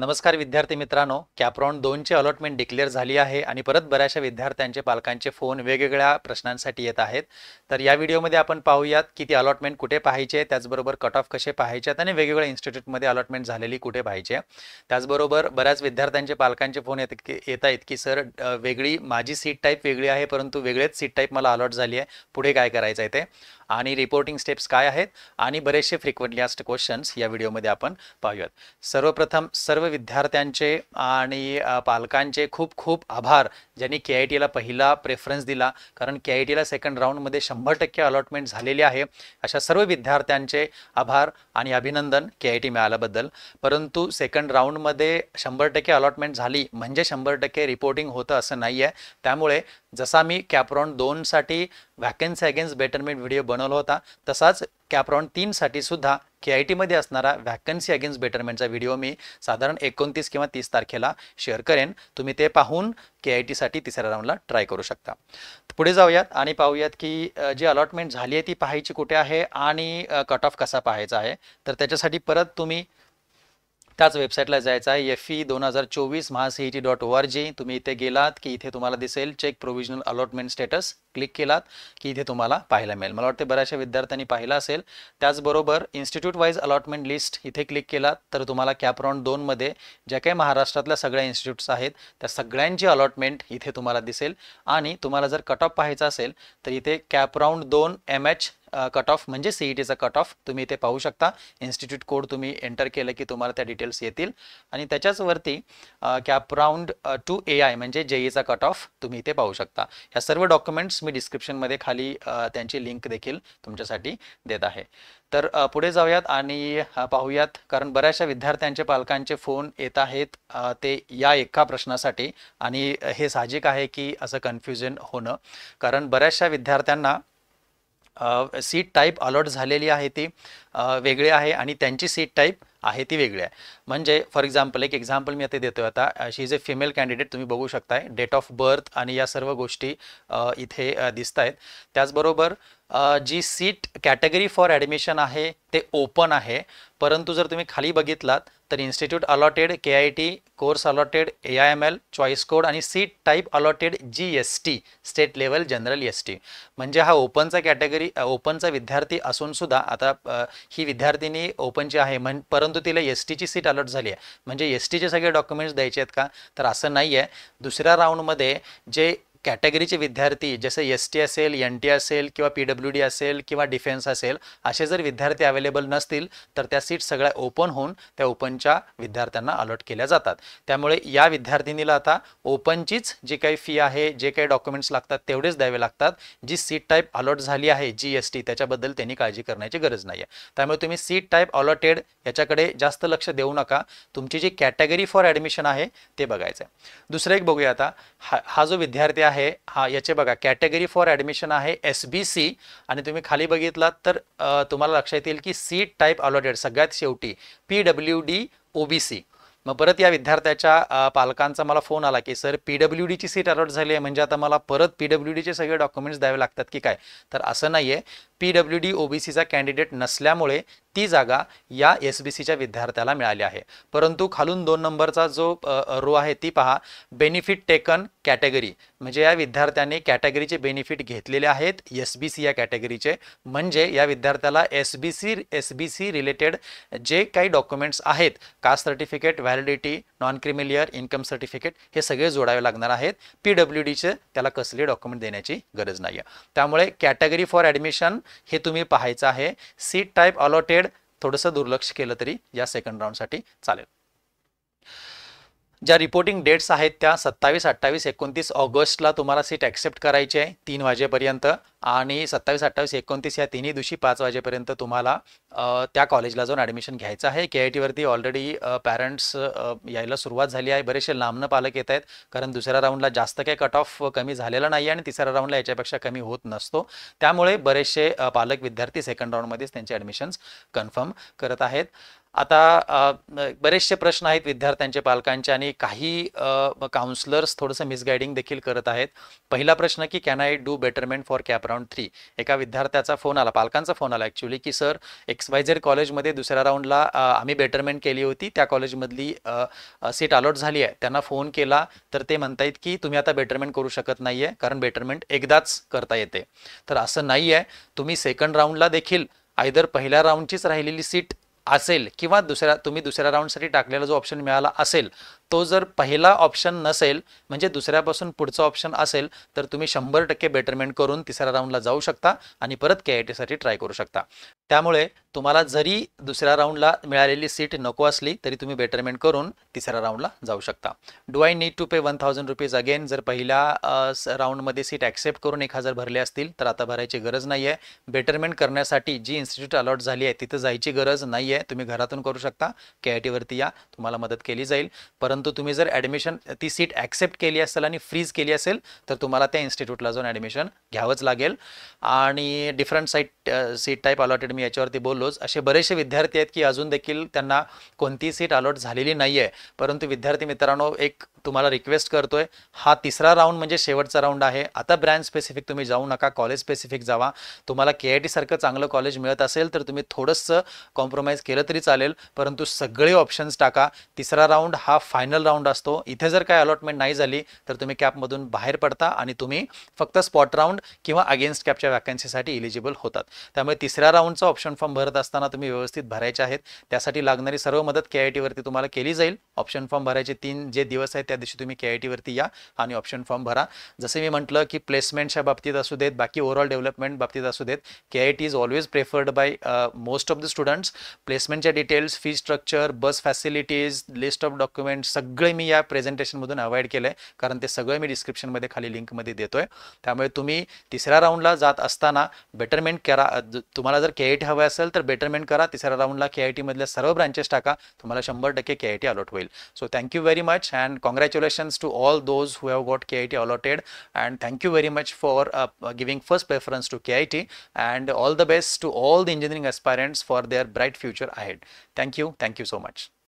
नमस्कार विद्यार्थी मित्रांनो कॅप्रॉन दोनची अलॉटमेंट डिक्लेअर झाली आहे आणि परत बऱ्याचशा विद्यार्थ्यांचे पालकांचे फोन वेगवेगळ्या प्रश्नांसाठी येत आहेत तर या व्हिडिओमध्ये आपण पाहूयात की ती अलॉटमेंट कुठे पाहायचे त्याचबरोबर कट ऑफ कसे पाहायचे आणि वेगवेगळ्या इन्स्टिट्यूटमध्ये अलॉटमेंट झालेली कुठे पाहिजे त्याचबरोबर बऱ्याच विद्यार्थ्यांचे पालकांचे फोन येत येत आहेत की सर वेगळी माझी सीट टाईप वेगळी आहे परंतु वेगळेच सीट टाईप मला अलॉट झाली आहे पुढे काय करायचं आहे ते आणि रिपोर्टिंग स्टेप्स काय आहेत आणि बरेचसे फ्रिक्वेंटली आस्ट क्वेश्चन्स या व्हिडिओमध्ये आपण पाहूयात सर्वप्रथम सर्व विद्यार्थ्यांचे आणि पालकांचे खूप खूप आभार ज्यांनी के आय टीला पहिला प्रेफरन्स दिला कारण के आय टीला सेकंड राऊंडमध्ये शंभर टक्के अलॉटमेंट झालेली आहे अशा सर्व विद्यार्थ्यांचे आभार आणि अभिनंदन के आय टी मिळाल्याबद्दल परंतु सेकंड राऊंडमध्ये शंभर टक्के अलॉटमेंट झाली म्हणजे शंभर टक्के रिपोर्टिंग होतं असं नाही आहे त्यामुळे जसा मी कॅप्रॉन दोनसाठी व्हॅकन्सी अगेन्स्ट बेटरमेंट व्हिडिओ बनवला होता तसाच कॅप्रॉन तीनसाठी सुद्धा के आय टीमध्ये असणारा व्हॅकन्सी अगेन्स्ट बेटरमेंटचा व्हिडिओ मी साधारण एकोणतीस किंवा तीस तारखेला शेअर करेन तुम्ही ते पाहून के आय टीसाठी तिसऱ्या राऊंडला ट्राय करू शकता पुढे जाऊयात आणि पाहूयात की जी अलॉटमेंट झाली आहे ती पाहायची कुठे आहे आणि कट ऑफ कसा पाहायचा आहे तर त्याच्यासाठी परत तुम्ही त्याच वेबसाईटला जायचं आहे एफ ई e दोन हजार चोवीस महासीईटी डॉट ओ आर जी तुम्ही इथे गेलात की इथे तुम्हाला दिसेल check provisional allotment status click केलात की इथे तुम्हाला पाहायला मिळेल मला वाटते बऱ्याचशा विद्यार्थ्यांनी पाहिलं असेल त्याचबरोबर इन्स्टिट्यूट वाईज अलॉटमेंट लिस्ट इथे क्लिक केलात तर तुम्हाला कॅपराऊंड दोनमध्ये ज्या काही महाराष्ट्रातल्या सगळ्या इन्स्टिट्यूट्स आहेत त्या सगळ्यांची अलॉटमेंट इथे तुम्हाला दिसेल आणि तुम्हाला जर कट ऑफ पाहायचा असेल तर इथे कॅपराऊंड दोन एम एच कट ऑफ म्हणजे सीईटीचा कट ऑफ तुम्ही इथे पाहू शकता इन्स्टिट्यूट कोड तुम्ही एंटर केलं की तुम्हाला त्या डिटेल्स येतील आणि त्याच्याचवरती cap round two A I म्हणजे जेईचा कट ऑफ तुम्ही इथे पाहू शकता या सर्व डॉक्युमेंट्स मी डिस्क्रिप्शनमध्ये खाली त्यांची लिंक देखील तुमच्यासाठी देत आहे तर पुढे जाऊयात आणि पाहूयात कारण बऱ्याचशा विद्यार्थ्यांचे पालकांचे फोन येत आहेत ते या एका प्रश्नासाठी आणि हे साहजिक आहे की असं कन्फ्युजन होणं कारण बऱ्याचशा विद्यार्थ्यांना सीट टाईप अलॉट झालेली आहे ती वेगळी आहे आणि त्यांची सीट टाईप आहे ती वेगळी आहे म्हणजे फॉर एक्झाम्पल एक एक्झाम्पल मी आता देतोय आता she is a female candidate तुम्ही बघू शकताय डेट ऑफ बर्थ आणि या सर्व गोष्टी इथे दिसत आहेत त्याचबरोबर जी सीट कॅटेगरी फॉर ॲडमिशन आहे ते ओपन आहे परंतु जर तुम्ही खाली बघितलात तर institute allotted K I T course allotted A I M L choice code आणि seat type allotted G S T state level general S T म्हणजे हा ओपनचा कॅटेगरी ओपनचा विद्यार्थी असूनसुद्धा आता ही विद्यार्थिनी ओपनची आहे म्हण परंतु तिला एस टीची सीट अलॉट झाली आहे म्हणजे एस टीचे सगळे डॉक्युमेंट्स द्यायचे आहेत का तर असं नाही आहे दुसऱ्या राऊंडमध्ये जे कॅटेगरीचे विद्यार्थी जसे एस टी असेल एन टी असेल किंवा पी डब्ल्यू डी असेल किंवा डिफेन्स असेल असे जर विद्यार्थी अवेलेबल नसतील तर त्या सीट सगळ्या ओपन होऊन त्या ओपनच्या विद्यार्थ्यांना अलॉट केल्या जातात त्यामुळे या विद्यार्थिनीला आता ओपनचीच जी काही फी आहे जे काही डॉक्युमेंट्स लागतात तेवढेच द्यावे लागतात जी सीट टाईप अलॉट झाली आहे जी एस टी त्याच्याबद्दल त्यांनी काळजी करण्याची गरज नाही आहे त्यामुळे तुम्ही सीट टाईप अलॉटेड याच्याकडे जास्त लक्ष देऊ नका तुमची जी कॅटेगरी फॉर ॲडमिशन आहे ते बघायचं आहे दुसरं एक बघूया आता हा हा जो विद्यार्थी आहे आहे हा याचे बघा कॅटेगरी फॉर ॲडमिशन आहे एस बी सी आणि तुम्ही खाली बघितलात तर तुम्हाला लक्षात येईल की सीट टाईप अलॉटेड सगळ्यात शेवटी P W D O B C मग परत या विद्यार्थ्याच्या पालकांचा मला फोन आला की सर पी डब्ल्यू डीची सीट अलॉट झाली आहे म्हणजे आता मला परत पी डब्ल्यू डीचे सगळे डॉक्युमेंट्स द्यावे लागतात की काय तर असं नाही आहे P W D O B सीचा कॅन्डिडेट नसल्यामुळे ती जागा या एस बी सीच्या विद्यार्थ्याला मिळाली आहे परंतु खालून दोन नंबरचा जो रो आहे ती पहा बेनिफिट टेकन कॅटेगरी म्हणजे या विद्यार्थ्याने कॅटेगरीचे बेनिफिट घेतलेले आहेत एस बी सी या कॅटेगरीचे म्हणजे या विद्यार्थ्याला S B C S B C related जे काही डॉक्युमेंट्स आहेत caste certificate validity non creamy layer income certificate हे सगळे जोडावे लागणार आहेत पी डब्ल्यू डीचे त्याला कसले डॉक्युमेंट देण्याची गरज नाही आहे त्यामुळे कॅटेगरी फॉर ॲडमिशन हे तुम्ही पाहायचं आहे सीट टाईप अलॉटेड थोडंसं दुर्लक्ष केलं तरी या सेकंड राऊंडसाठी चालेल ज्या रिपोर्टिंग डेट्स आहेत त्या सत्तावीस अठ्ठावीस एकोणतीस ऑगस्टला तुम्हाला सीट ॲक्सेप्ट करायची आहे तीन वाजेपर्यंत आणि सत्तावीस अठ्ठावीस एकोणतीस या तिन्ही दिवशी पाच वाजेपर्यंत तुम्हाला त्या कॉलेजला जाऊन ॲडमिशन घ्यायचं आहे के आय टीवरती ऑलरेडी पॅरेंट्स यायला सुरुवात झाली आहे बरेचसे लांबनं पालक येत आहेत कारण दुसऱ्या राऊंडला जास्त काही कट ऑफ कमी झालेला नाही आणि तिसऱ्या राऊंडला याच्यापेक्षा कमी होत नसतो त्यामुळे बरेचसे पालक विद्यार्थी सेकंड राऊंडमध्येच त्यांचे ॲडमिशन्स कन्फर्म करत आहेत आता बरेचसे प्रश्न आहेत विद्यार्थ्यांचे पालकांचे आणि काही काउन्सलर्स थोडंसं मिसगायडिंग देखील करत आहेत पहिला प्रश्न की can I do betterment for cap round three एका विद्यार्थ्याचा फोन आला पालकांचा फोन आला ॲक्च्युली की सर एक्स वाय झेड कॉलेजमध्ये दुसऱ्या राऊंडला आम्ही बेटरमेंट केली होती त्या कॉलेजमधली सीट अलॉट झाली आहे त्यांना फोन केला तर ते म्हणतायत की तुम्ही आता बेटरमेंट करू शकत नाही आहे कारण बेटरमेंट एकदाच करता येते तर असं नाही आहे तुम्ही सेकंड राऊंडला देखील आयदर पहिल्या राऊंडचीच राहिलेली सीट असेल किंवा दुसऱ्या तुम्ही दुसऱ्या राऊंडसाठी टाकलेला जो ऑप्शन मिळाला असेल तो जर पहिला ऑप्शन नसेल म्हणजे दुसऱ्यापासून पुढचा ऑप्शन असेल तर तुम्ही शंभर टक्के बेटरमेंट करून तिसऱ्या राऊंडला जाऊ शकता आणि परत के आय ट्राय करू शकता त्यामुळे तुम्हाला जरी दुसऱ्या राऊंडला मिळालेली सीट नको असली तरी तुम्ही बेटरमेंट करून तिसऱ्या राऊंडला जाऊ शकता do I need to pay one thousand rupees again जर पहिल्या राऊंडमध्ये सीट ॲक्सेप्ट करून एक हजार भरले असतील तर आता भरायची गरज नाही आहे बेटरमेंट करण्यासाठी जी इन्स्टिट्यूट अलॉट झाली आहे तिथं जायची गरज नाही आहे तुम्ही घरातून करू शकता के आय टीवरती या तुम्हाला मदत केली जाईल परंतु तुम्ही जर ॲडमिशन ती सीट ॲक्सेप्ट केली असेल आणि फ्रीज केली असेल तर तुम्हाला त्या इन्स्टिट्यूटला जाऊन ॲडमिशन घ्यावंच लागेल आणि different site seat type allotted मी याच्यावरती बोललोच असे बरेचसे विद्यार्थी आहेत की अजून देखील त्यांना कोणतीही सीट अलॉट झालेली नाही आहे परंतु विद्यार्थी मित्रांनो एक तुम्हाला रिक्वेस्ट करतोय हा तिसरा राऊंड म्हणजे शेवटचा राऊंड आहे आता ब्रँड स्पेसिफिक तुम्ही जाऊ नका कॉलेज स्पेसिफिक जावा तुम्हाला के आय टीसारखं चांगलं कॉलेज मिळत असेल तर तुम्ही थोडंसं कॉम्प्रोमाइज केलं तरी चालेल परंतु सगळे ऑप्शन्स टाका तिसरा राऊंड हा फायनल राऊंड असतो इथे जर काय अलॉटमेंट नाही झाली तर तुम्ही कॅपमधून बाहेर पडता आणि तुम्ही फक्त स्पॉट राऊंड किंवा अगेन्स्ट कॅपच्या वॅकन्सीसाठी इलिजिबल होतात त्यामुळे तिसऱ्या राऊंडचा ऑप्शन फॉर्म भरत असताना तुम्ही व्यवस्थित भरायचे आहेत त्यासाठी लागणारी सर्व मदत के आय टीवरती तुम्हाला केली जाईल ऑप्शन फॉर्म भरायचे तीन जे दिवस आहेत त्या दिवशी तुम्ही के आय टीवरती या आणि ऑप्शन फॉर्म भरा जसं मी म्हटलं की प्लेसमेंटच्या बाबतीत असू देत बाकी ओव्हरऑल डेव्हलपमेंट बाबतीत असू देत K I T is always preferred by most of the students प्लेसमेंटच्या details fee structure bus facilities list of documents सगळे मी या प्रेझेंटेशनमधून अवॉइड केलं आहे कारण ते सगळं मी डिस्क्रिप्शनमध्ये खाली लिंकमध्ये देतो आहे त्यामुळे तुम्ही तिसऱ्या राऊंडला जात असताना बेटरमेंट करा तुम्हाला जर के आय टी हवं असेल तर बेटरमेंट करा तिसऱ्या राऊंडला के आय टीमधल्या सर्व ब्रांचेस टाका तुम्हाला शंभर टक्के के आय टी अलॉट होईल so thank you very much and congrats congratulations to all those who have got KIT allotted and thank you very much for uh, giving first preference to KIT and all the best to all the engineering aspirants for their bright future ahead. Thank you. Thank you so much.